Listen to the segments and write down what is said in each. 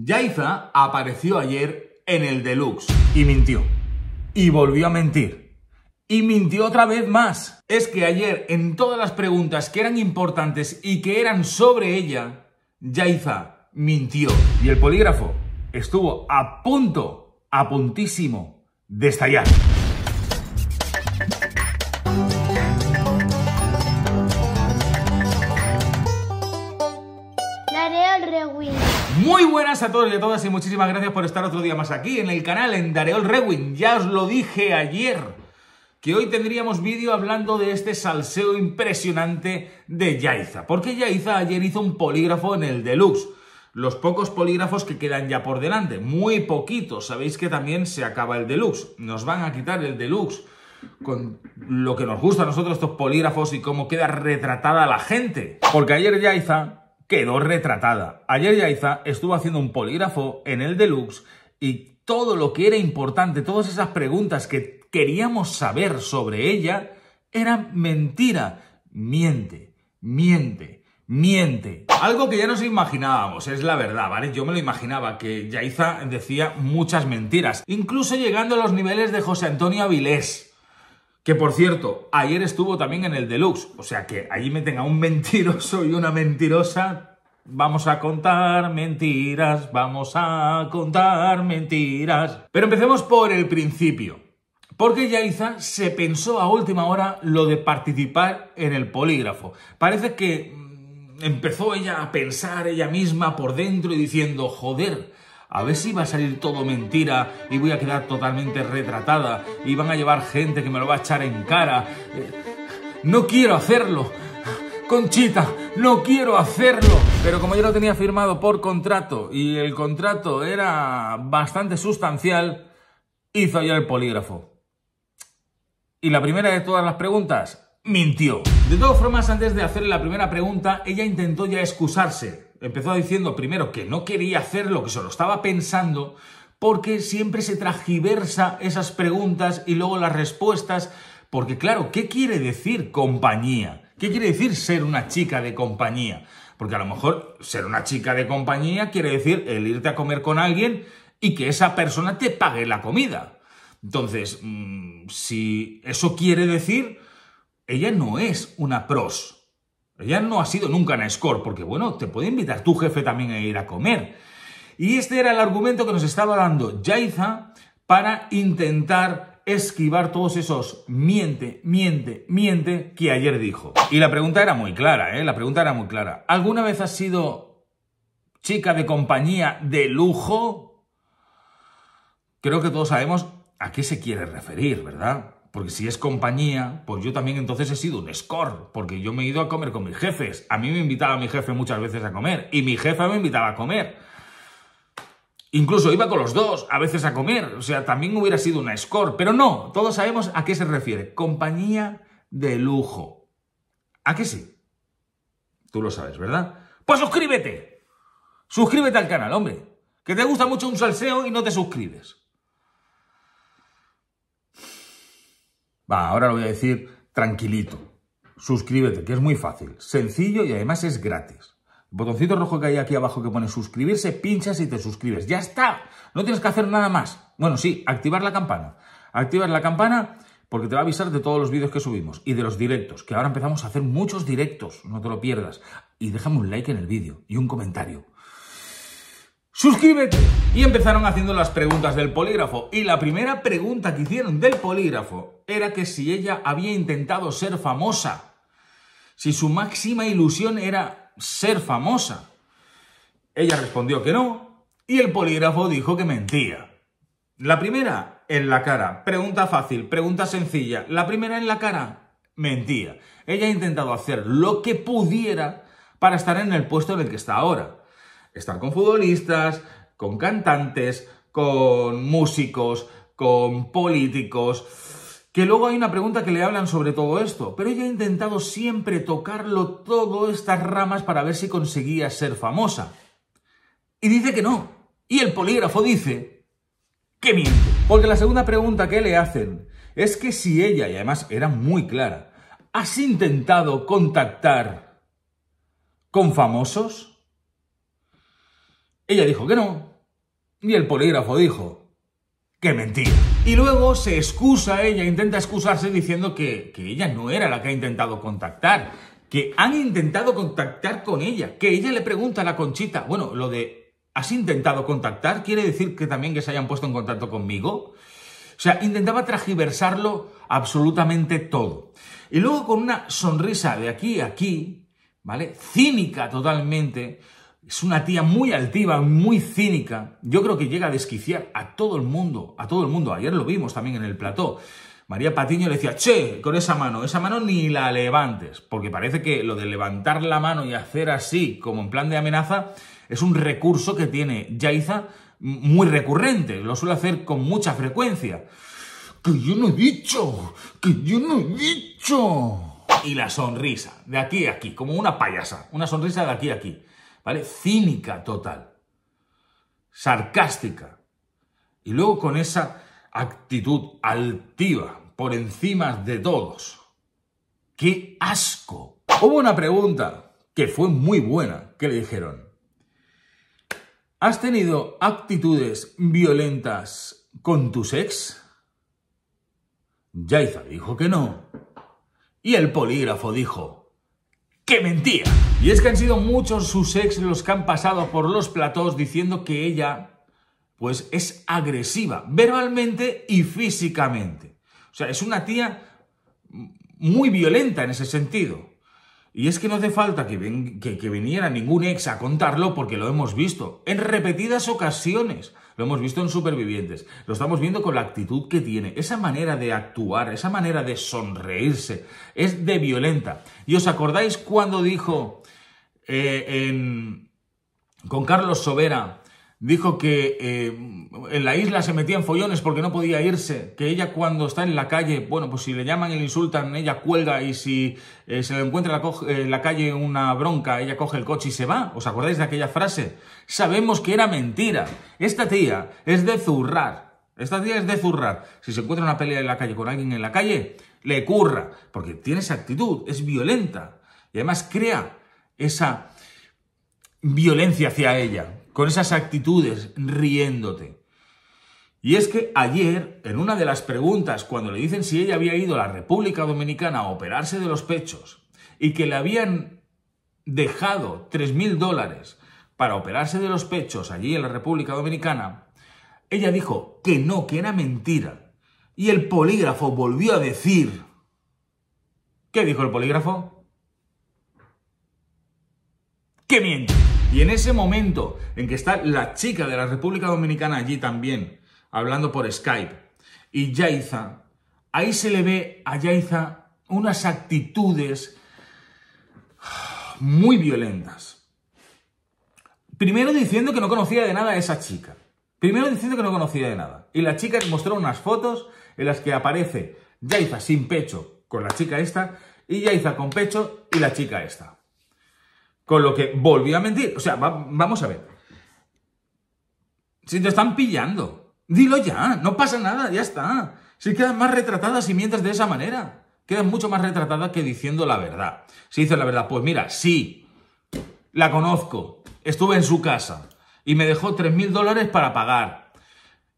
Yaiza apareció ayer en el Deluxe y mintió. Y volvió a mentir. Y mintió otra vez más. Es que ayer en todas las preguntas que eran importantes y que eran sobre ella, Yaiza mintió. Y el polígrafo estuvo a punto, a puntísimo de estallar. a todos y a todas y muchísimas gracias por estar otro día más aquí en el canal, en Dareol Rewin. Ya os lo dije ayer, que hoy tendríamos vídeo hablando de este salseo impresionante de Yaiza. Porque Yaiza ayer hizo un polígrafo en el Deluxe. Los pocos polígrafos que quedan ya por delante, muy poquitos. Sabéis que también se acaba el Deluxe. Nos van a quitar el Deluxe con lo que nos gusta a nosotros estos polígrafos y cómo queda retratada la gente. Porque ayer Yaiza quedó retratada. Ayer Yaiza estuvo haciendo un polígrafo en el Deluxe y todo lo que era importante, todas esas preguntas que queríamos saber sobre ella, eran mentira. Miente, miente, miente. Algo que ya nos imaginábamos, es la verdad, ¿vale? Yo me lo imaginaba, que Yaiza decía muchas mentiras, incluso llegando a los niveles de José Antonio Avilés. Que por cierto, ayer estuvo también en el Deluxe. O sea que allí me tenga un mentiroso y una mentirosa. Vamos a contar mentiras, vamos a contar mentiras. Pero empecemos por el principio. Porque Yaiza se pensó a última hora lo de participar en el polígrafo. Parece que mm, empezó ella a pensar ella misma por dentro y diciendo, joder, a ver si va a salir todo mentira y voy a quedar totalmente retratada y van a llevar gente que me lo va a echar en cara. Eh, no quiero hacerlo. Conchita, no quiero hacerlo. Pero como yo lo tenía firmado por contrato y el contrato era bastante sustancial, hizo ya el polígrafo. Y la primera de todas las preguntas, mintió. De todas formas, antes de hacerle la primera pregunta, ella intentó ya excusarse empezó diciendo primero que no quería hacer lo que solo lo estaba pensando, porque siempre se tragiversa esas preguntas y luego las respuestas, porque claro, ¿qué quiere decir compañía? ¿Qué quiere decir ser una chica de compañía? Porque a lo mejor ser una chica de compañía quiere decir el irte a comer con alguien y que esa persona te pague la comida. Entonces, mm, si eso quiere decir, ella no es una pros, ya no ha sido nunca una score, porque bueno, te puede invitar tu jefe también a ir a comer. Y este era el argumento que nos estaba dando Jaiza para intentar esquivar todos esos miente, miente, miente que ayer dijo. Y la pregunta era muy clara, ¿eh? La pregunta era muy clara. ¿Alguna vez has sido chica de compañía de lujo? Creo que todos sabemos a qué se quiere referir, ¿verdad? Porque si es compañía, pues yo también entonces he sido un score, porque yo me he ido a comer con mis jefes. A mí me invitaba mi jefe muchas veces a comer y mi jefa me invitaba a comer. Incluso iba con los dos, a veces a comer. O sea, también hubiera sido una score. Pero no, todos sabemos a qué se refiere. Compañía de lujo. ¿A qué sí? Tú lo sabes, ¿verdad? Pues suscríbete. Suscríbete al canal, hombre. Que te gusta mucho un salseo y no te suscribes. ahora lo voy a decir tranquilito. Suscríbete, que es muy fácil, sencillo y además es gratis. botoncito rojo que hay aquí abajo que pone suscribirse, pinchas y te suscribes. ¡Ya está! No tienes que hacer nada más. Bueno, sí, activar la campana. Activar la campana porque te va a avisar de todos los vídeos que subimos y de los directos, que ahora empezamos a hacer muchos directos, no te lo pierdas. Y déjame un like en el vídeo y un comentario suscríbete. Y empezaron haciendo las preguntas del polígrafo. Y la primera pregunta que hicieron del polígrafo era que si ella había intentado ser famosa, si su máxima ilusión era ser famosa. Ella respondió que no y el polígrafo dijo que mentía. La primera, en la cara. Pregunta fácil, pregunta sencilla. La primera en la cara, mentía. Ella ha intentado hacer lo que pudiera para estar en el puesto en el que está ahora. Están con futbolistas, con cantantes, con músicos, con políticos. Que luego hay una pregunta que le hablan sobre todo esto, pero ella ha intentado siempre tocarlo todo estas ramas para ver si conseguía ser famosa. Y dice que no. Y el polígrafo dice que miente. Porque la segunda pregunta que le hacen es que si ella, y además era muy clara, ¿has intentado contactar con famosos? Ella dijo que no. Y el polígrafo dijo que mentía. Y luego se excusa ella, intenta excusarse diciendo que, que ella no era la que ha intentado contactar, que han intentado contactar con ella, que ella le pregunta a la conchita, bueno, lo de has intentado contactar quiere decir que también que se hayan puesto en contacto conmigo. O sea, intentaba tragiversarlo absolutamente todo. Y luego con una sonrisa de aquí a aquí, ¿vale? Cínica totalmente, es una tía muy altiva, muy cínica. Yo creo que llega a desquiciar a todo el mundo, a todo el mundo. Ayer lo vimos también en el plató. María Patiño le decía, che, con esa mano, esa mano ni la levantes, porque parece que lo de levantar la mano y hacer así, como en plan de amenaza, es un recurso que tiene Yaiza muy recurrente, lo suele hacer con mucha frecuencia. Que yo no he dicho, que yo no he dicho. Y la sonrisa, de aquí a aquí, como una payasa, una sonrisa de aquí a aquí. Cínica total, sarcástica. Y luego con esa actitud altiva, por encima de todos. ¡Qué asco! Hubo una pregunta que fue muy buena, que le dijeron. ¿Has tenido actitudes violentas con tu ex? Yaiza dijo que no. Y el polígrafo dijo, que mentía. Y es que han sido muchos sus ex los que han pasado por los platos diciendo que ella, pues, es agresiva, verbalmente y físicamente. O sea, es una tía muy violenta en ese sentido. Y es que no hace falta que, que, que viniera ningún ex a contarlo porque lo hemos visto en repetidas ocasiones lo hemos visto en Supervivientes, lo estamos viendo con la actitud que tiene, esa manera de actuar, esa manera de sonreírse, es de violenta. ¿Y os acordáis cuando dijo eh, con Carlos Sobera dijo que eh, en la isla se metía en follones porque no podía irse, que ella cuando está en la calle, bueno, pues si le llaman y le insultan, ella cuelga y si eh, se le encuentra eh, en la, la, calle una bronca, ella coge el coche y se va. ¿Os acordáis de aquella frase? Sabemos que era mentira. Esta tía es de zurrar. Esta tía es de zurrar. Si se encuentra una pelea en la calle con alguien en la calle, le curra, porque tiene esa actitud, es violenta. Y además crea esa violencia hacia ella, con esas actitudes, riéndote. Y es que ayer, en una de las preguntas, cuando le dicen si ella había ido a la República Dominicana a operarse de los pechos y que le habían dejado 3.000 dólares para operarse de los pechos allí en la República Dominicana, ella dijo que no, que era mentira. Y el polígrafo volvió a decir... ¿Qué dijo el polígrafo? ¡Que miente! Y en ese momento en que está la chica de la República Dominicana allí también, hablando por Skype, y Yaiza, ahí se le ve a Yaiza unas actitudes muy violentas. Primero diciendo que no conocía de nada a esa chica. Primero diciendo que no conocía de nada. Y la chica mostró unas fotos en las que aparece Yaiza sin pecho con la chica esta y Yaiza con pecho y la chica esta. Con lo que volvió a mentir. O sea, vamos a ver. Si te están pillando, dilo ya, no pasa nada, ya está. Si quedas más retratada si mientes de esa manera. Quedas mucho más retratada que diciendo la verdad. Si dices la verdad, pues mira, sí, la conozco, estuve en su casa y me dejó 3.000 dólares para pagar.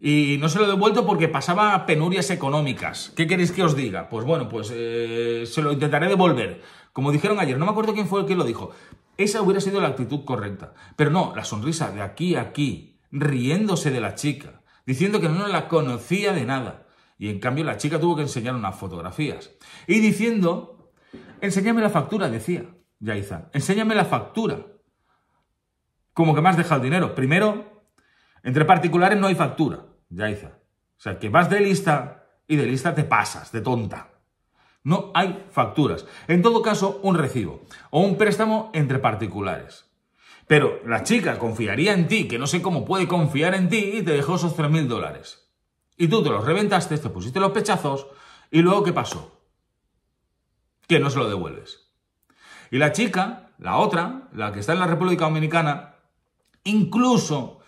Y no se lo he devuelto porque pasaba penurias económicas. ¿Qué queréis que os diga? Pues bueno, pues eh, se lo intentaré devolver. Como dijeron ayer, no me acuerdo quién fue el que lo dijo, esa hubiera sido la actitud correcta. Pero no, la sonrisa de aquí a aquí, riéndose de la chica, diciendo que no la conocía de nada. Y en cambio la chica tuvo que enseñar unas fotografías. Y diciendo, enséñame la factura, decía Yaiza, enséñame la factura. Como que más deja el dinero. Primero, entre particulares no hay factura, Yaiza. O sea, que vas de lista y de lista te pasas, de tonta. No hay facturas. En todo caso, un recibo o un préstamo entre particulares. Pero la chica confiaría en ti, que no sé cómo puede confiar en ti, y te dejó esos 3.000 dólares. Y tú te los reventaste, te pusiste los pechazos, y luego ¿qué pasó? Que no se lo devuelves. Y la chica, la otra, la que está en la República Dominicana, incluso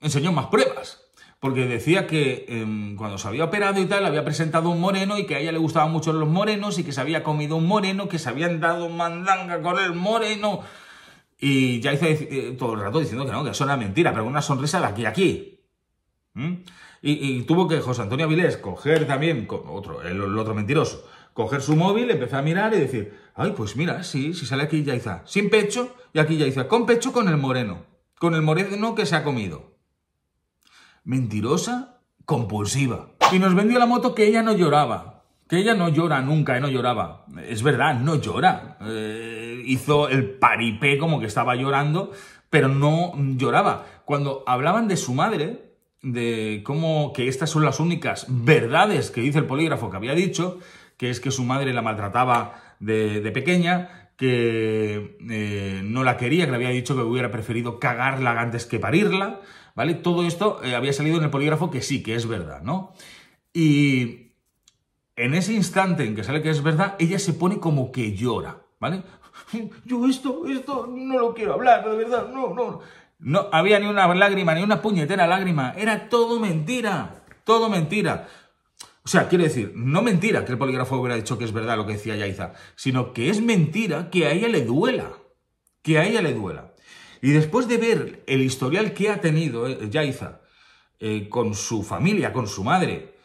enseñó más pruebas porque decía que em, cuando se había operado y tal, había presentado un moreno y que a ella le gustaban mucho los morenos y que se había comido un moreno, que se habían dado mandanga con el moreno. Y ya hice eh, todo el rato diciendo que no, que eso era mentira, pero una sonrisa de aquí a aquí. ¿Mm? Y, tuvo que José Antonio Avilés coger también, otro, el, otro mentiroso, coger su móvil, empezó a mirar y decir, ay, pues mira, sí, si sale aquí Yaiza, sin pecho, y aquí Yaiza, con pecho con el moreno, con el moreno que se ha comido mentirosa, compulsiva. Y nos vendió la moto que ella no lloraba. Que ella no llora nunca, eh, no lloraba. Es verdad, no llora. Eh, hizo el paripé como que estaba llorando, pero no lloraba. Cuando hablaban de su madre, de cómo que estas son las únicas verdades que dice el polígrafo que había dicho, que es que su madre la maltrataba de, pequeña, que eh, no la quería, que le había dicho que hubiera preferido cagarla antes que parirla, ¿vale? Todo esto eh, había salido en el polígrafo que sí, que es verdad, ¿no? Y en ese instante en que sale que es verdad, ella se pone como que llora, ¿vale? Yo esto, esto, no lo quiero hablar, de verdad, no, no. No había ni una lágrima, ni una puñetera lágrima, era todo mentira, todo mentira. O sea, quiero decir, no mentira que el polígrafo hubiera dicho que es verdad lo que decía Yaiza, sino que es mentira que a ella le duela, que a ella le duela. Y después de ver el historial que ha tenido eh, Yaiza eh, con su familia, con su madre,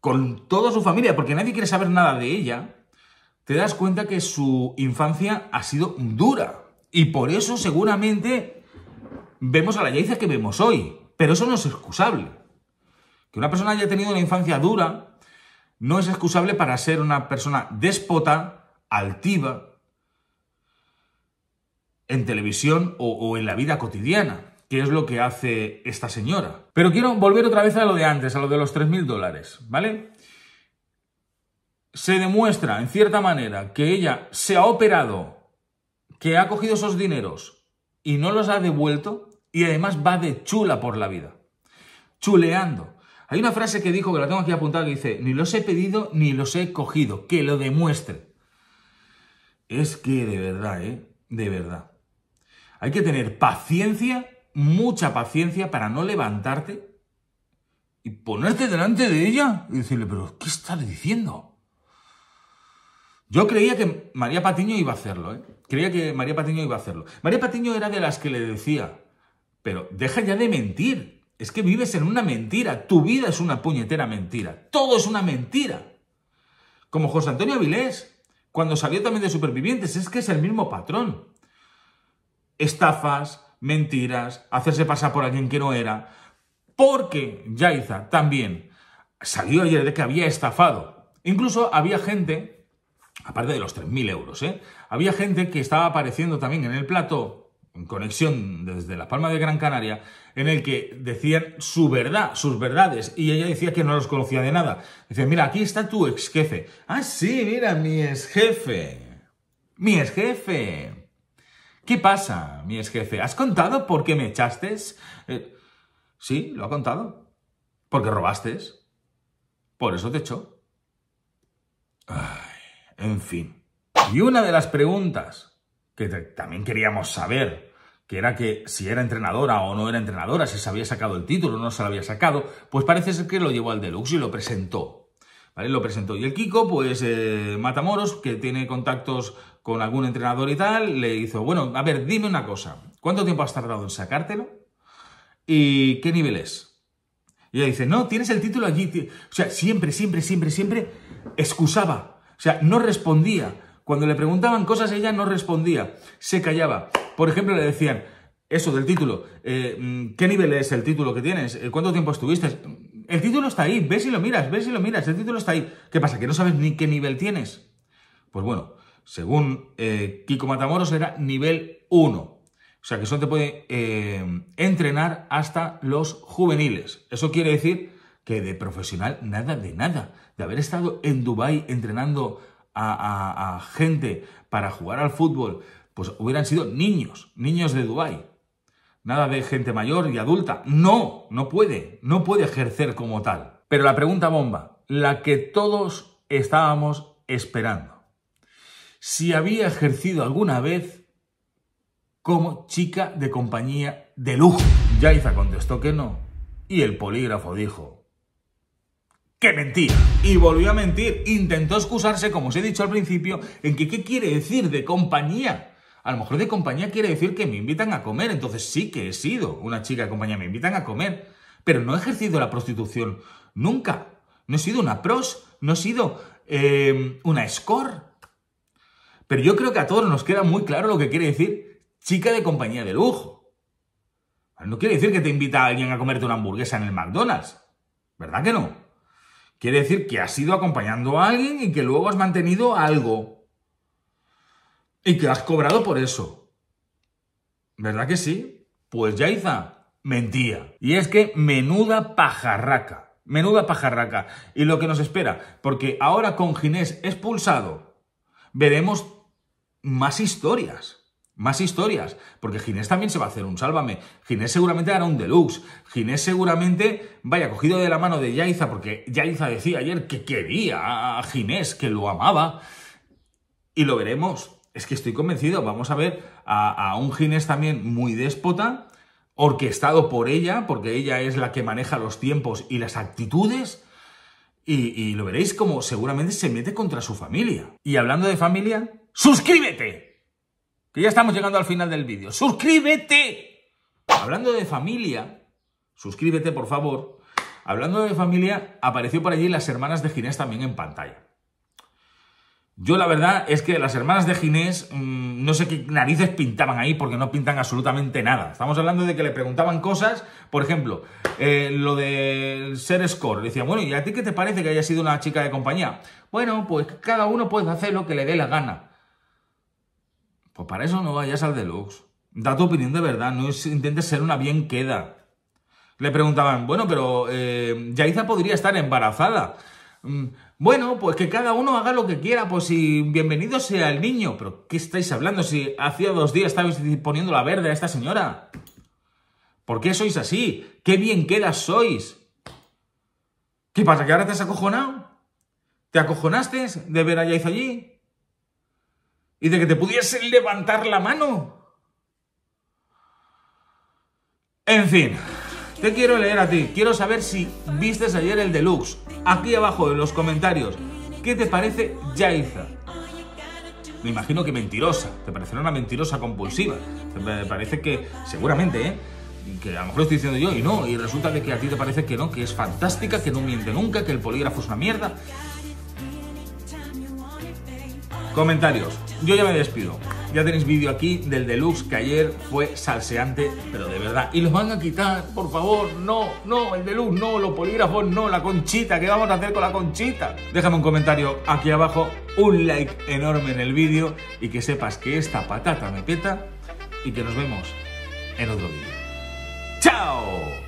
con toda su familia, porque nadie quiere saber nada de ella, te das cuenta que su infancia ha sido dura. Y por eso seguramente vemos a la Yaiza que vemos hoy. Pero eso no es excusable. Que una persona haya tenido una infancia dura no es excusable para ser una persona déspota, altiva, en televisión o, en la vida cotidiana, que es lo que hace esta señora. Pero quiero volver otra vez a lo de antes, a lo de los 3.000 dólares, ¿vale? Se demuestra, en cierta manera, que ella se ha operado, que ha cogido esos dineros y no los ha devuelto y además va de chula por la vida, chuleando. Hay una frase que dijo, que la tengo aquí apuntada, que dice, ni los he pedido ni los he cogido, que lo demuestre. Es que de verdad, ¿eh? De verdad. Hay que tener paciencia, mucha paciencia para no levantarte y ponerte delante de ella y decirle, pero ¿qué estás diciendo? Yo creía que María Patiño iba a hacerlo, ¿eh? Creía que María Patiño iba a hacerlo. María Patiño era de las que le decía, pero deja ya de mentir. Es que vives en una mentira. Tu vida es una puñetera mentira. Todo es una mentira. Como José Antonio Avilés, cuando salió también de Supervivientes, es que es el mismo patrón estafas, mentiras, hacerse pasar por alguien que no era, porque Yaiza también salió ayer de que había estafado. Incluso había gente, aparte de los 3.000 euros, ¿eh? había gente que estaba apareciendo también en el plato en conexión desde La Palma de Gran Canaria, en el que decían su verdad, sus verdades, y ella decía que no los conocía de nada. Dice, mira, aquí está tu ex jefe. Ah, sí, mira, mi ex jefe. Mi ex jefe. ¿Qué pasa, mi ex jefe? ¿Has contado por qué me echaste? Eh, sí, lo ha contado. Porque robaste. Por eso te echó. en fin. Y una de las preguntas que también queríamos saber, que era que si era entrenadora o no era entrenadora, si se había sacado el título o no se lo había sacado, pues parece ser que lo llevó al Deluxe y lo presentó. ¿Vale? Lo presentó. Y el Kiko, pues eh, Matamoros, que tiene contactos con algún entrenador y tal, le hizo, bueno, a ver, dime una cosa, ¿cuánto tiempo has tardado en sacártelo? ¿Y qué nivel es? Y ella dice, no, tienes el título allí. O sea, siempre, siempre, siempre, siempre excusaba. O sea, no respondía. Cuando le preguntaban cosas, ella no respondía. Se callaba. Por ejemplo, le decían, eso del título, eh, mm, ¿qué nivel es el título que tienes? Eh, ¿Cuánto tiempo estuviste? El título está ahí, ves y lo miras, ves y lo miras, el título está ahí. ¿Qué pasa? ¿Que no sabes ni qué nivel tienes? Pues bueno, según eh, Kiko Matamoros, era nivel 1. O sea que solo te puede eh, entrenar hasta los juveniles. Eso quiere decir que de profesional nada de nada. De haber estado en Dubai entrenando a, a, gente para jugar al fútbol, pues hubieran sido niños, niños de Dubai. Nada de gente mayor y adulta. No, no puede, no puede ejercer como tal. Pero la pregunta bomba, la que todos estábamos esperando si había ejercido alguna vez como chica de compañía de lujo. Yaiza contestó que no y el polígrafo dijo que mentira! Y volvió a mentir. Intentó excusarse, como os he dicho al principio, en que qué quiere decir de compañía. A lo mejor de compañía quiere decir que me invitan a comer. Entonces sí que he sido una chica de compañía. Me invitan a comer. Pero no he ejercido la prostitución. Nunca. No he sido una pros. No he sido eh, una score pero yo creo que a todos nos queda muy claro lo que quiere decir chica de compañía de lujo. No quiere decir que te invita a alguien a comerte una hamburguesa en el McDonald's. ¿Verdad que no? Quiere decir que has ido acompañando a alguien y que luego has mantenido algo. Y que has cobrado por eso. ¿Verdad que sí? Pues Yaiza mentía. Y es que menuda pajarraca. Menuda pajarraca. Y lo que nos espera, porque ahora con Ginés expulsado, veremos más historias. Más historias, porque Ginés también se va a hacer un sálvame. Ginés seguramente hará un deluxe. Ginés seguramente, vaya, cogido de la mano de Yaiza, porque Yaiza decía ayer que quería a Ginés, que lo amaba. Y lo veremos. Es que estoy convencido. Vamos a ver a, un Ginés también muy déspota, orquestado por ella, porque ella es la que maneja los tiempos y las actitudes. y lo veréis como seguramente se mete contra su familia. Y hablando de familia, suscríbete. Que ya estamos llegando al final del vídeo. Suscríbete. Hablando de familia, suscríbete por favor. Hablando de familia, apareció por allí las hermanas de Ginés también en pantalla. Yo la verdad es que las hermanas de Ginés mm, no sé qué narices pintaban ahí porque no pintan absolutamente nada. Estamos hablando de que le preguntaban cosas, por ejemplo, eh, lo del ser score. Le decían, bueno, ¿y a ti qué te parece que haya sido una chica de compañía? Bueno, pues cada uno puede hacer lo que le dé la gana. Pues para eso no vayas al deluxe. Da tu opinión de verdad, no intentes ser una bien queda. Le preguntaban, bueno, pero eh, Yaiza podría estar embarazada. Mm, bueno, pues que cada uno haga lo que quiera, pues si bienvenido sea el niño. Pero, ¿qué estáis hablando si hacía dos días estabais poniendo la verde a esta señora? ¿Por qué sois así? ¿Qué bien queda sois? ¿Qué pasa, que ahora te has acojonado? ¿Te acojonaste de ver a Yaiza allí? y de que te pudiesen levantar la mano. En fin, te quiero leer a ti. Quiero saber si vistes ayer el deluxe. Aquí abajo en los comentarios, ¿qué te parece Jaiza? Me imagino que mentirosa. Te parecerá una mentirosa compulsiva. Me parece que, seguramente, ¿eh? que a lo mejor estoy diciendo yo y no, y resulta de que a ti te parece que no, que es fantástica, que no miente nunca, que el polígrafo es una mierda. Comentarios. Yo ya me despido. Ya tenéis vídeo aquí del deluxe que ayer fue salseante, pero de verdad. Y los van a quitar, por favor. No, no, el deluxe no, los polígrafos no, la conchita. ¿Qué vamos a hacer con la conchita? Déjame un comentario aquí abajo, un like enorme en el vídeo y que sepas que esta patata me peta y que nos vemos en otro vídeo. ¡Chao!